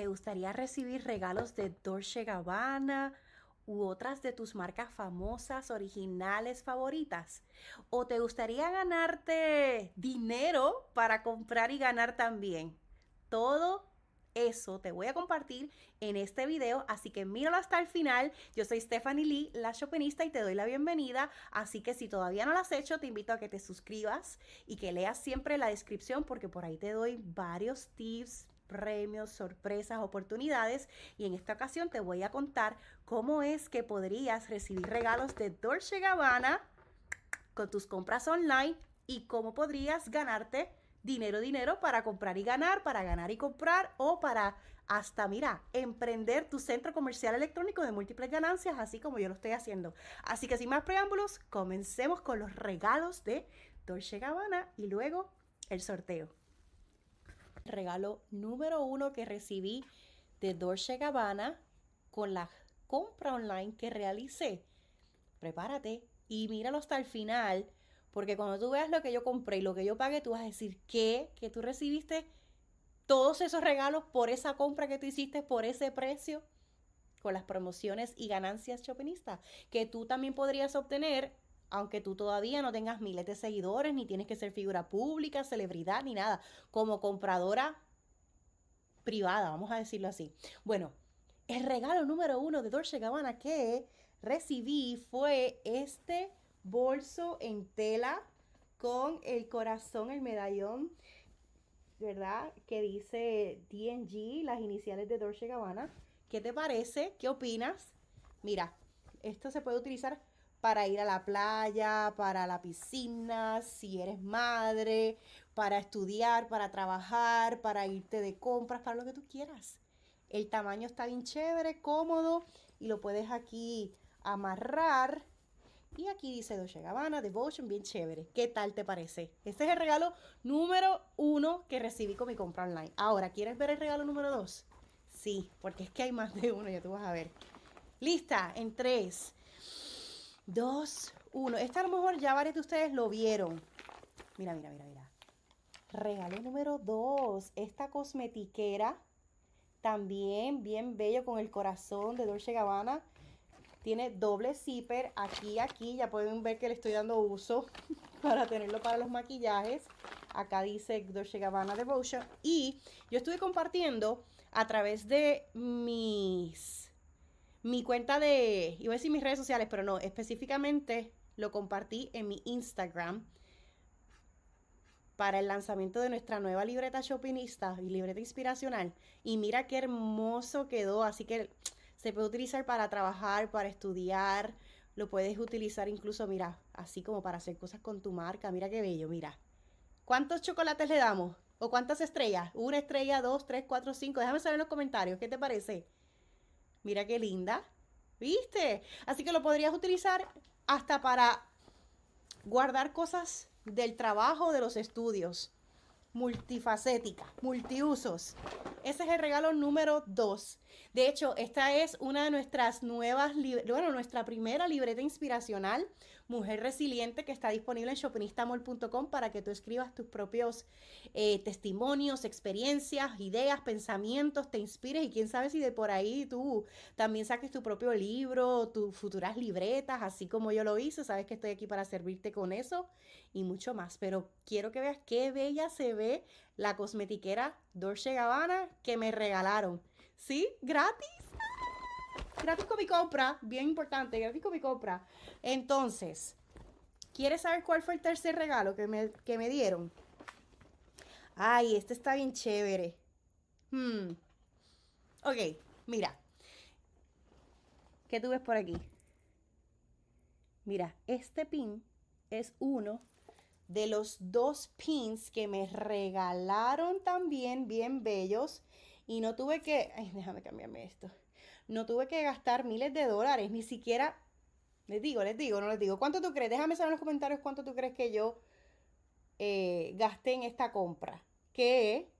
¿Te gustaría recibir regalos de Dolce Gabbana u otras de tus marcas famosas, originales, favoritas? ¿O te gustaría ganarte dinero para comprar y ganar también? Todo eso te voy a compartir en este video, así que míralo hasta el final. Yo soy Stephanie Lee, la shoppingista, y te doy la bienvenida. Así que si todavía no lo has hecho, te invito a que te suscribas y que leas siempre la descripción porque por ahí te doy varios tips, premios, sorpresas, oportunidades y en esta ocasión te voy a contar cómo es que podrías recibir regalos de Dolce Gabbana con tus compras online y cómo podrías ganarte dinero, dinero para comprar y ganar, para ganar y comprar o para hasta, mira, emprender tu centro comercial electrónico de múltiples ganancias, así como yo lo estoy haciendo. Así que sin más preámbulos, comencemos con los regalos de Dolce Gabbana y luego el sorteo regalo número uno que recibí de Dolce Gabbana con la compra online que realicé. Prepárate y míralo hasta el final, porque cuando tú veas lo que yo compré y lo que yo pagué, tú vas a decir que, que tú recibiste todos esos regalos por esa compra que tú hiciste por ese precio con las promociones y ganancias chopinistas que tú también podrías obtener aunque tú todavía no tengas miles de seguidores, ni tienes que ser figura pública, celebridad, ni nada, como compradora privada, vamos a decirlo así. Bueno, el regalo número uno de Dolce Gabbana que recibí fue este bolso en tela con el corazón, el medallón, ¿verdad? Que dice DNG, las iniciales de Dolce Gabbana. ¿Qué te parece? ¿Qué opinas? Mira, esto se puede utilizar para ir a la playa, para la piscina, si eres madre, para estudiar, para trabajar, para irte de compras, para lo que tú quieras. El tamaño está bien chévere, cómodo y lo puedes aquí amarrar. Y aquí dice Dolce Gabbana Devotion, bien chévere. ¿Qué tal te parece? Este es el regalo número uno que recibí con mi compra online. Ahora, ¿quieres ver el regalo número dos? Sí, porque es que hay más de uno, ya tú vas a ver. Lista, en tres, dos, uno. Esta a lo mejor ya varios de ustedes lo vieron. Mira, mira, mira, mira. Regalo número dos. Esta cosmetiquera. También bien bello con el corazón de Dolce Gabbana. Tiene doble zipper aquí, aquí. Ya pueden ver que le estoy dando uso para tenerlo para los maquillajes. Acá dice Dolce Gabbana Devotion. Y yo estuve compartiendo a través de mis mi cuenta de, iba a decir mis redes sociales, pero no, específicamente lo compartí en mi Instagram para el lanzamiento de nuestra nueva libreta shoppingista y libreta inspiracional. Y mira qué hermoso quedó, así que se puede utilizar para trabajar, para estudiar, lo puedes utilizar incluso, mira, así como para hacer cosas con tu marca, mira qué bello, mira. ¿Cuántos chocolates le damos? ¿O cuántas estrellas? Una estrella, dos, tres, cuatro, cinco. Déjame saber en los comentarios, ¿qué te parece? Mira qué linda. ¿Viste? Así que lo podrías utilizar hasta para guardar cosas del trabajo, de los estudios. Multifacética, multiusos. Ese es el regalo número 2. De hecho, esta es una de nuestras nuevas, bueno, nuestra primera libreta inspiracional Mujer Resiliente, que está disponible en shopinistamol.com para que tú escribas tus propios eh, testimonios, experiencias, ideas, pensamientos, te inspires y quién sabe si de por ahí tú también saques tu propio libro, tus futuras libretas, así como yo lo hice. Sabes que estoy aquí para servirte con eso y mucho más. Pero quiero que veas qué bella se ve la cosmetiquera Dolce Gabbana que me regalaron. ¿Sí? Gratis. Gráfico mi compra, bien importante, gráfico mi compra. Entonces, ¿quieres saber cuál fue el tercer regalo que me, dieron? Ay, este está bien chévere. Hmm. Ok, mira. ¿Qué tú por aquí? Mira, este pin es uno de los dos pins que me regalaron también, bien bellos. Y no tuve que... Ay, déjame cambiarme esto. No tuve que gastar miles de dólares, ni siquiera, les digo, les digo, no les digo, ¿cuánto tú crees? Déjame saber en los comentarios cuánto tú crees que yo eh, gasté en esta compra. Que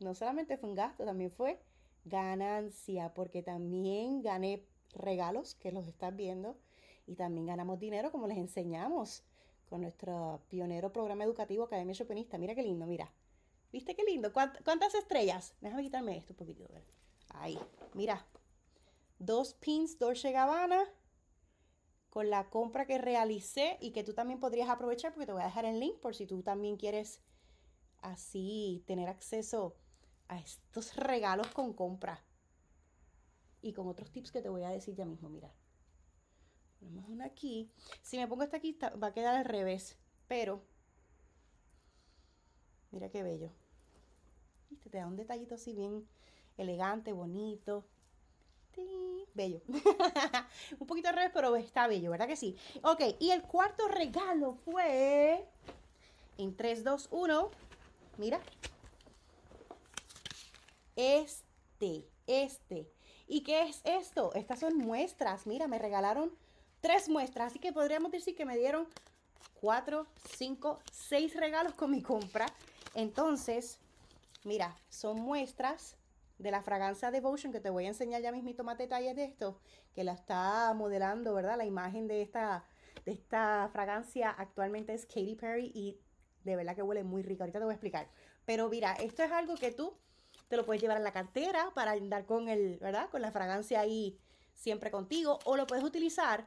no solamente fue un gasto, también fue ganancia, porque también gané regalos que los estás viendo y también ganamos dinero como les enseñamos con nuestro pionero programa educativo Academia Chopinista. Mira qué lindo, mira. ¿Viste qué lindo? ¿Cuántas estrellas? Déjame quitarme esto un poquito. Ahí, mira dos pins Dolce Gabbana con la compra que realicé y que tú también podrías aprovechar porque te voy a dejar el link por si tú también quieres así tener acceso a estos regalos con compra y con otros tips que te voy a decir ya mismo, mira. Ponemos una aquí. Si me pongo esta aquí va a quedar al revés, pero mira qué bello. ¿Viste? Te da un detallito así bien elegante, bonito bello. un poquito al revés, pero está bello, ¿verdad que sí? Ok, y el cuarto regalo fue... En 3, 2, 1. Mira. Este, este. ¿Y qué es esto? Estas son muestras. Mira, me regalaron tres muestras. Así que podríamos decir que me dieron cuatro, cinco, seis regalos con mi compra. Entonces, mira, son muestras de la fragancia Devotion, que te voy a enseñar ya mismito más detalles de esto, que la está modelando, ¿verdad? La imagen de esta, de esta fragancia actualmente es Katy Perry y de verdad que huele muy rico Ahorita te voy a explicar. Pero mira, esto es algo que tú te lo puedes llevar en la cartera para andar con el, ¿verdad? Con la fragancia ahí siempre contigo. O lo puedes utilizar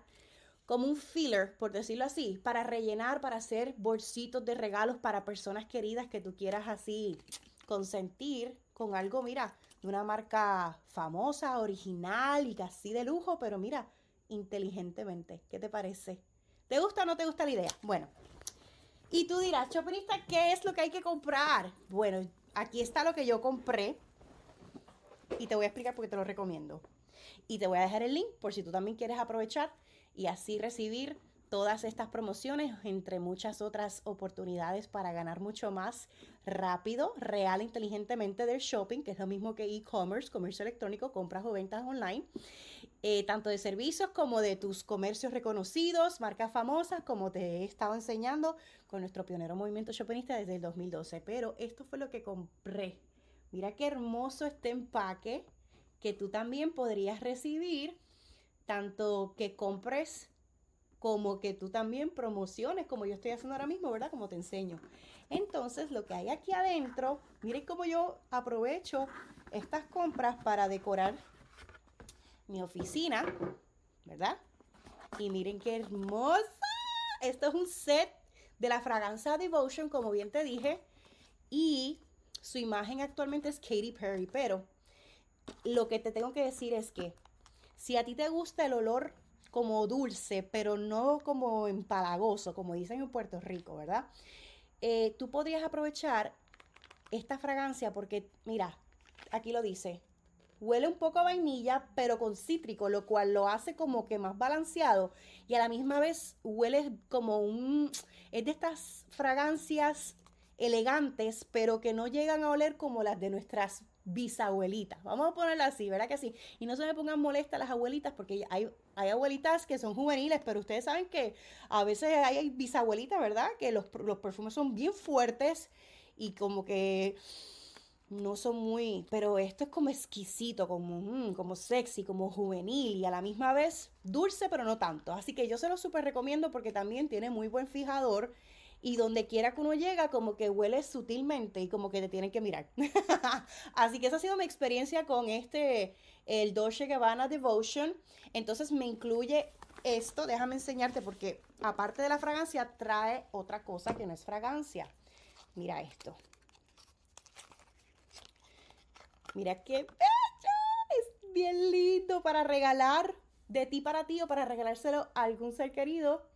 como un filler, por decirlo así, para rellenar, para hacer bolsitos de regalos para personas queridas que tú quieras así consentir con algo, mira, de una marca famosa, original y casi de lujo, pero mira, inteligentemente. ¿Qué te parece? ¿Te gusta o no te gusta la idea? Bueno, y tú dirás, Chopinista, ¿qué es lo que hay que comprar? Bueno, aquí está lo que yo compré y te voy a explicar porque te lo recomiendo. Y te voy a dejar el link por si tú también quieres aprovechar y así recibir todas estas promociones, entre muchas otras oportunidades para ganar mucho más rápido, real, inteligentemente del shopping, que es lo mismo que e-commerce, comercio electrónico, compras o ventas online, eh, tanto de servicios como de tus comercios reconocidos, marcas famosas, como te he estado enseñando con nuestro pionero movimiento shoppingista desde el 2012. Pero esto fue lo que compré. Mira qué hermoso este empaque que tú también podrías recibir, tanto que compres como que tú también promociones, como yo estoy haciendo ahora mismo, ¿verdad? Como te enseño. Entonces, lo que hay aquí adentro, miren cómo yo aprovecho estas compras para decorar mi oficina, ¿verdad? Y miren qué hermosa. Esto es un set de la fragancia Devotion, como bien te dije. Y su imagen actualmente es Katy Perry, pero lo que te tengo que decir es que si a ti te gusta el olor como dulce, pero no como empalagoso, como dicen en Puerto Rico, ¿verdad? Eh, tú podrías aprovechar esta fragancia porque, mira, aquí lo dice, huele un poco a vainilla, pero con cítrico, lo cual lo hace como que más balanceado y a la misma vez huele como un... es de estas fragancias elegantes, pero que no llegan a oler como las de nuestras bisabuelita. Vamos a ponerla así, ¿verdad que sí? Y no se me pongan molestas las abuelitas, porque hay, hay abuelitas que son juveniles, pero ustedes saben que a veces hay bisabuelitas, ¿verdad? Que los, perfumes son bien fuertes y como que no son muy, pero esto es como exquisito, como, mm, como sexy, como juvenil y a la misma vez dulce, pero no tanto. Así que yo se lo super recomiendo porque también tiene muy buen fijador y donde quiera que uno llega, como que huele sutilmente y como que te tienen que mirar. Así que esa ha sido mi experiencia con este, el Dolce Gabbana Devotion. Entonces me incluye esto, déjame enseñarte, porque aparte de la fragancia, trae otra cosa que no es fragancia. Mira esto. Mira qué bello. Es bien lindo para regalar de ti para ti o para regalárselo a algún ser querido,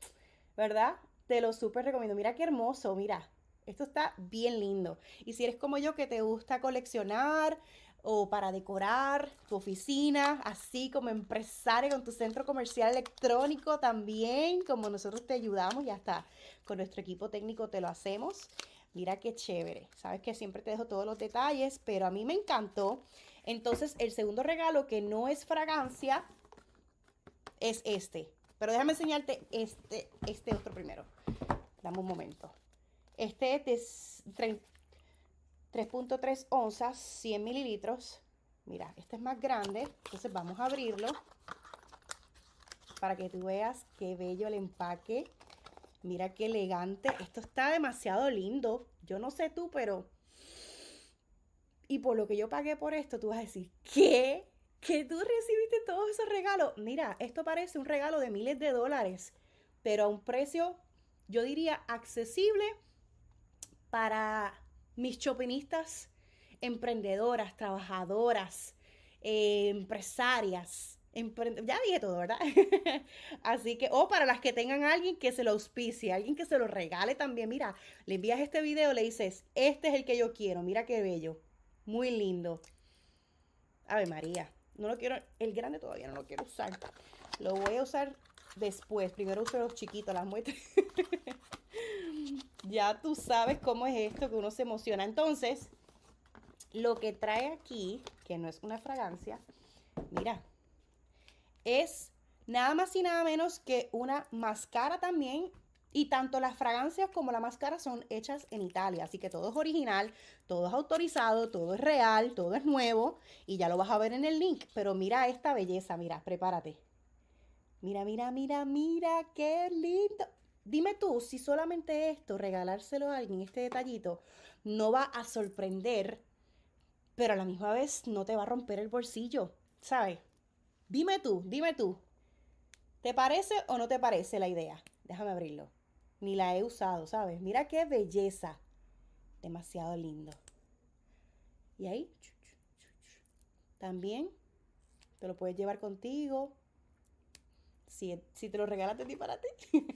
¿verdad? Te lo súper recomiendo. Mira qué hermoso, mira. Esto está bien lindo. Y si eres como yo que te gusta coleccionar o para decorar tu oficina, así como empresario con tu centro comercial electrónico también, como nosotros te ayudamos ya está. con nuestro equipo técnico te lo hacemos. Mira qué chévere. Sabes que siempre te dejo todos los detalles, pero a mí me encantó. Entonces, el segundo regalo que no es fragancia es este. Pero déjame enseñarte este, este otro primero un momento. Este es de 3.3 onzas, 100 mililitros. Mira, este es más grande, entonces vamos a abrirlo para que tú veas qué bello el empaque. Mira qué elegante. Esto está demasiado lindo. Yo no sé tú, pero... Y por lo que yo pagué por esto, tú vas a decir, ¿qué? ¿Que tú recibiste todos esos regalos? Mira, esto parece un regalo de miles de dólares, pero a un precio yo diría, accesible para mis chopinistas emprendedoras, trabajadoras, eh, empresarias. ya dije todo, ¿verdad? Así que, o para las que tengan a alguien que se lo auspicie, alguien que se lo regale también. Mira, le envías este video, le dices, este es el que yo quiero, mira qué bello, muy lindo. ver, María, no lo quiero, el grande todavía no lo quiero usar. Lo voy a usar después. Primero uso los chiquitos, las muestras. ya tú sabes cómo es esto, que uno se emociona. Entonces, lo que trae aquí, que no es una fragancia, mira, es nada más y nada menos que una máscara también. Y tanto las fragancias como la máscara son hechas en Italia. Así que todo es original, todo es autorizado, todo es real, todo es nuevo. Y ya lo vas a ver en el link. Pero mira esta belleza, mira, prepárate. Mira, mira, mira, mira, qué lindo. Dime tú si solamente esto, regalárselo a alguien, este detallito, no va a sorprender, pero a la misma vez no te va a romper el bolsillo, ¿sabes? Dime tú, dime tú. ¿Te parece o no te parece la idea? Déjame abrirlo. Ni la he usado, ¿sabes? Mira qué belleza. Demasiado lindo. Y ahí, también te lo puedes llevar contigo si, te lo regalas de ti para ti.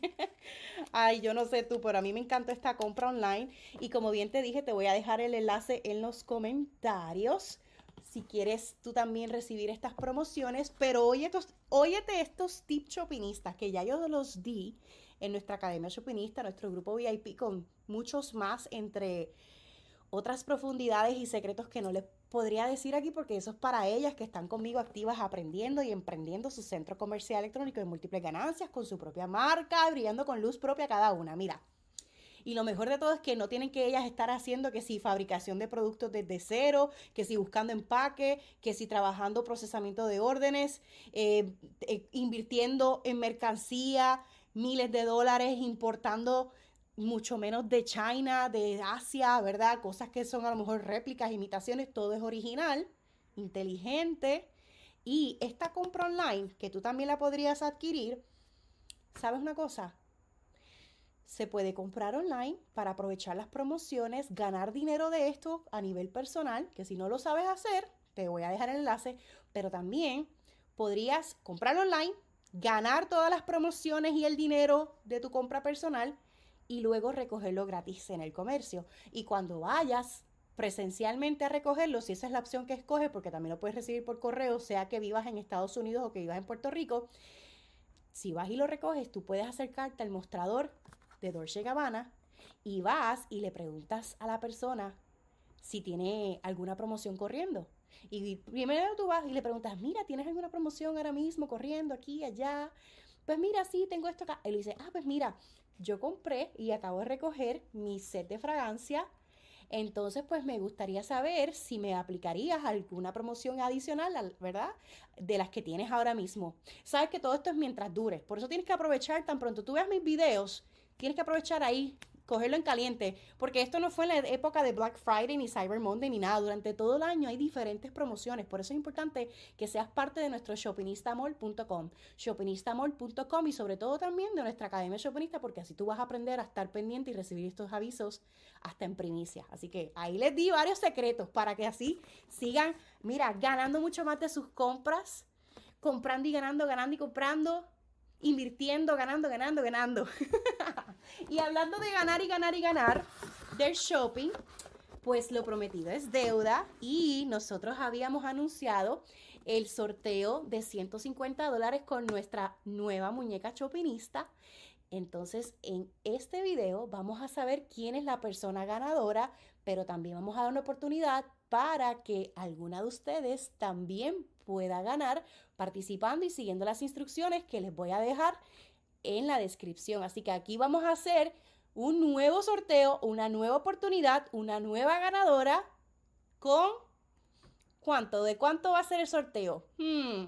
Ay, yo no sé tú, pero a mí me encantó esta compra online. Y como bien te dije, te voy a dejar el enlace en los comentarios. Si quieres tú también recibir estas promociones, pero oye estos, óyete estos tips shoppingistas que ya yo los di en nuestra Academia shoppingista, nuestro grupo VIP, con muchos más entre otras profundidades y secretos que no les podría decir aquí porque eso es para ellas que están conmigo activas aprendiendo y emprendiendo su centro comercial electrónico de múltiples ganancias con su propia marca, brillando con luz propia cada una. Mira. Y lo mejor de todo es que no tienen que ellas estar haciendo que si fabricación de productos desde cero, que si buscando empaque, que si trabajando procesamiento de órdenes, eh, eh, invirtiendo en mercancía, miles de dólares, importando mucho menos de China, de Asia, ¿verdad? Cosas que son a lo mejor réplicas, imitaciones, todo es original, inteligente. Y esta compra online, que tú también la podrías adquirir, ¿sabes una cosa? Se puede comprar online para aprovechar las promociones, ganar dinero de esto a nivel personal, que si no lo sabes hacer, te voy a dejar el enlace, pero también podrías comprar online, ganar todas las promociones y el dinero de tu compra personal y luego recogerlo gratis en el comercio. Y cuando vayas presencialmente a recogerlo, si esa es la opción que escoges, porque también lo puedes recibir por correo, sea que vivas en Estados Unidos o que vivas en Puerto Rico, si vas y lo recoges, tú puedes acercarte al mostrador de Dolce Gabbana y vas y le preguntas a la persona si tiene alguna promoción corriendo. Y primero tú vas y le preguntas, mira, ¿tienes alguna promoción ahora mismo corriendo aquí, allá? Pues mira, sí, tengo esto acá. Él dice, ah, pues mira, yo compré y acabo de recoger mi set de fragancia. Entonces, pues me gustaría saber si me aplicarías alguna promoción adicional, ¿verdad? De las que tienes ahora mismo. Sabes que todo esto es mientras dure. Por eso tienes que aprovechar, tan pronto tú veas mis videos, tienes que aprovechar ahí cogerlo en caliente, porque esto no fue en la época de Black Friday ni Cyber Monday ni nada, durante todo el año hay diferentes promociones, por eso es importante que seas parte de nuestro shoppingistamall.com, shoppingistamall.com y sobre todo también de nuestra Academia Shoppingista, porque así tú vas a aprender a estar pendiente y recibir estos avisos hasta en primicia. Así que ahí les di varios secretos para que así sigan, mira, ganando mucho más de sus compras, comprando y ganando, ganando y comprando invirtiendo, ganando, ganando, ganando. y hablando de ganar y ganar y ganar, del shopping, pues lo prometido es deuda y nosotros habíamos anunciado el sorteo de 150 dólares con nuestra nueva muñeca shoppingista Entonces, en este video vamos a saber quién es la persona ganadora, pero también vamos a dar una oportunidad para que alguna de ustedes también pueda ganar participando y siguiendo las instrucciones que les voy a dejar en la descripción. Así que aquí vamos a hacer un nuevo sorteo, una nueva oportunidad, una nueva ganadora con... ¿Cuánto? ¿De cuánto va a ser el sorteo? Hmm.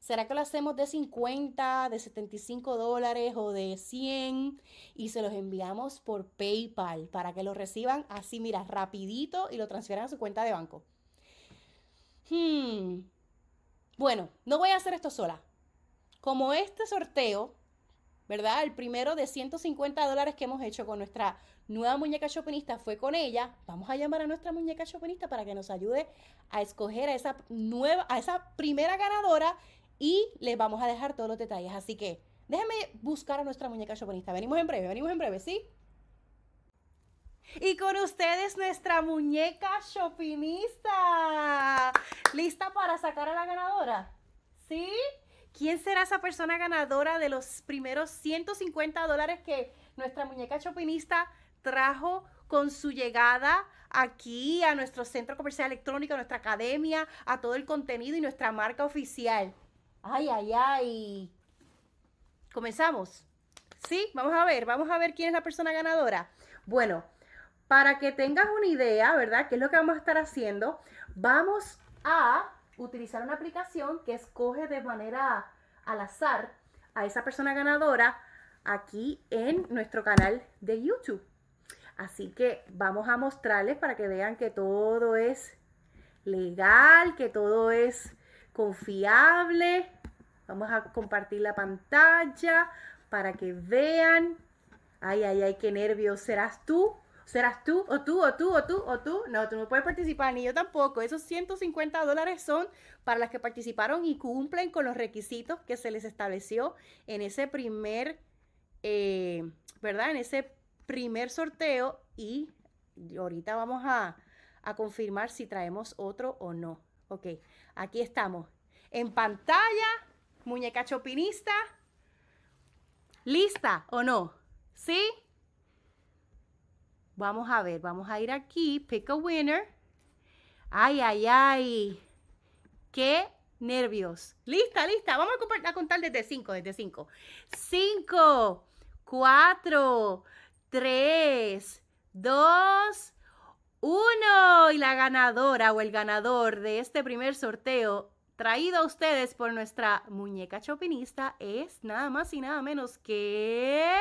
¿Será que lo hacemos de 50, de 75 dólares o de 100? Y se los enviamos por PayPal para que lo reciban así, mira, rapidito y lo transfieran a su cuenta de banco. Hmm. Bueno, no voy a hacer esto sola. Como este sorteo, ¿verdad? El primero de 150 dólares que hemos hecho con nuestra nueva muñeca chopinista fue con ella. Vamos a llamar a nuestra muñeca chopinista para que nos ayude a escoger a esa nueva, a esa primera ganadora y les vamos a dejar todos los detalles. Así que déjenme buscar a nuestra muñeca chopinista. Venimos en breve, venimos en breve, ¿sí? Y con ustedes nuestra muñeca shoppingista. ¿Lista para sacar a la ganadora? ¿Sí? ¿Quién será esa persona ganadora de los primeros 150 dólares que nuestra muñeca shoppingista trajo con su llegada aquí a nuestro centro comercial electrónico, a nuestra academia, a todo el contenido y nuestra marca oficial? Ay, ay, ay. Comenzamos. Sí, vamos a ver, vamos a ver quién es la persona ganadora. Bueno, para que tengas una idea, ¿verdad? ¿Qué es lo que vamos a estar haciendo? Vamos a utilizar una aplicación que escoge de manera al azar a esa persona ganadora aquí en nuestro canal de YouTube. Así que vamos a mostrarles para que vean que todo es legal, que todo es confiable. Vamos a compartir la pantalla para que vean. Ay, ay, ay, qué nervios serás tú serás tú, o tú, o tú, o tú, o tú. No, tú no puedes participar, ni yo tampoco. Esos 150 dólares son para las que participaron y cumplen con los requisitos que se les estableció en ese primer, eh, ¿verdad? En ese primer sorteo y ahorita vamos a, a confirmar si traemos otro o no. Ok, aquí estamos. En pantalla, muñeca chopinista. ¿Lista o no? ¿Sí? Vamos a ver, vamos a ir aquí, pick a winner. Ay, ay, ay. Qué nervios. Lista, lista. Vamos a, contar desde 5, desde 5. 5, 4, 3, 2, 1. Y la ganadora o el ganador de este primer sorteo traído a ustedes por nuestra muñeca chopinista es nada más y nada menos que...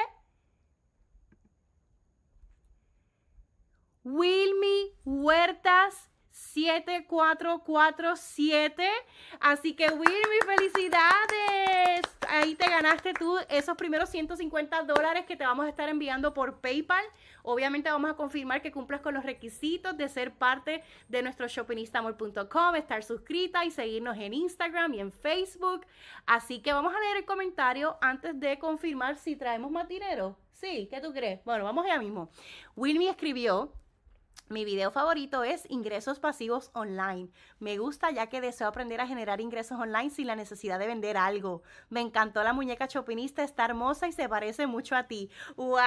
Wilmy Huertas 7447. Así que, Wilmy, felicidades. Ahí te ganaste tú esos primeros 150 dólares que te vamos a estar enviando por PayPal. Obviamente vamos a confirmar que cumplas con los requisitos de ser parte de nuestro shoppingistamor.com, estar suscrita y seguirnos en Instagram y en Facebook. Así que vamos a leer el comentario antes de confirmar si traemos más dinero. Sí, ¿qué tú crees? Bueno, vamos ya mismo. Wilmy escribió mi video favorito es ingresos pasivos online. Me gusta ya que deseo aprender a generar ingresos online sin la necesidad de vender algo. Me encantó la muñeca chopinista, está hermosa y se parece mucho a ti. ¡Wow!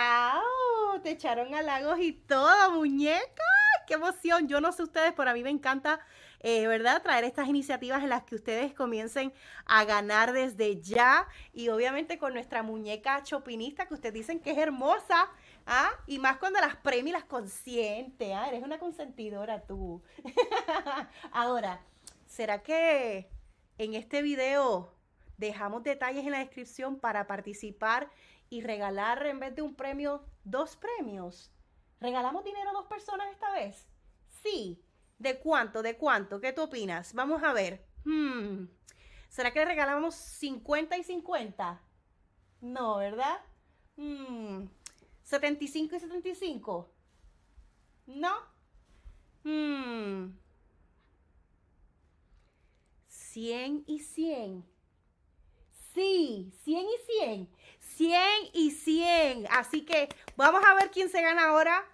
Te echaron halagos y todo, muñeca. ¡Qué emoción! Yo no sé ustedes, pero a mí me encanta eh, ¿verdad? Traer estas iniciativas en las que ustedes comiencen a ganar desde ya y obviamente con nuestra muñeca chopinista que ustedes dicen que es hermosa ¿Ah? Y más cuando las premia las consiente. Ah, eres una consentidora tú. Ahora, ¿será que en este video dejamos detalles en la descripción para participar y regalar en vez de un premio, dos premios? ¿Regalamos dinero a dos personas esta vez? Sí. ¿De cuánto? ¿De cuánto? ¿Qué tú opinas? Vamos a ver. Hmm. ¿Será que le regalamos 50 y 50? No, ¿verdad? Hmm. 75 y 75. ¿No? 100 hmm. y 100. Sí, 100 y 100. 100 y 100. Así que vamos a ver quién se gana ahora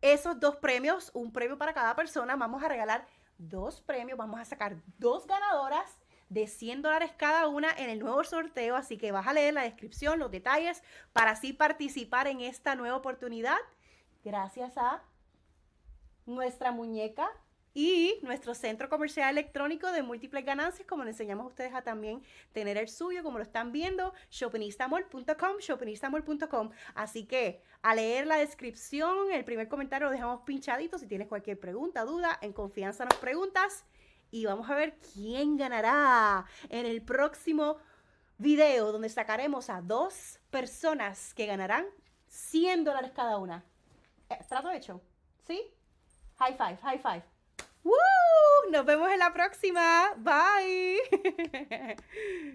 esos dos premios. Un premio para cada persona. Vamos a regalar dos premios. Vamos a sacar dos ganadoras de 100 dólares cada una en el nuevo sorteo, así que vas a leer la descripción, los detalles, para así participar en esta nueva oportunidad, gracias a nuestra muñeca y nuestro centro comercial electrónico de múltiples ganancias, como le enseñamos a ustedes a también tener el suyo, como lo están viendo, shopinistamol.com, shopinistamol.com. Así que a leer la descripción, el primer comentario lo dejamos pinchadito. Si tienes cualquier pregunta, duda, en confianza nos preguntas y vamos a ver quién ganará en el próximo video donde sacaremos a dos personas que ganarán 100 dólares cada una. Eh, ¿Trato hecho? ¿Sí? High five, high five. ¡Woo! Nos vemos en la próxima. Bye.